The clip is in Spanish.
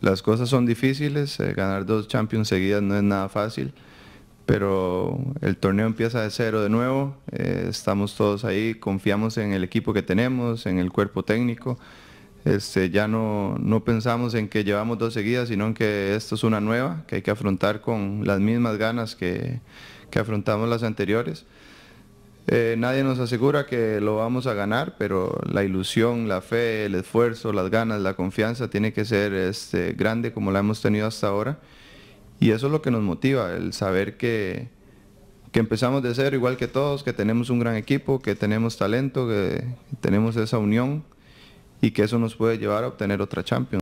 las cosas son difíciles, eh, ganar dos Champions seguidas no es nada fácil, pero el torneo empieza de cero de nuevo, eh, estamos todos ahí, confiamos en el equipo que tenemos, en el cuerpo técnico, este, ya no, pensamos en que llevamos dos seguidas, sino en que esto es una nueva, que hay que afrontar con las mismas ganas que afrontamos las anteriores. Eh, nadie nos asegura que lo vamos a ganar, pero la ilusión, la fe, el esfuerzo, las ganas, la confianza tiene que ser este, grande como la hemos tenido hasta ahora. Y eso es lo que nos motiva, el saber que, que empezamos de cero igual que todos, que tenemos un gran equipo, que tenemos talento, que tenemos esa unión y que eso nos puede llevar a obtener otra Champions.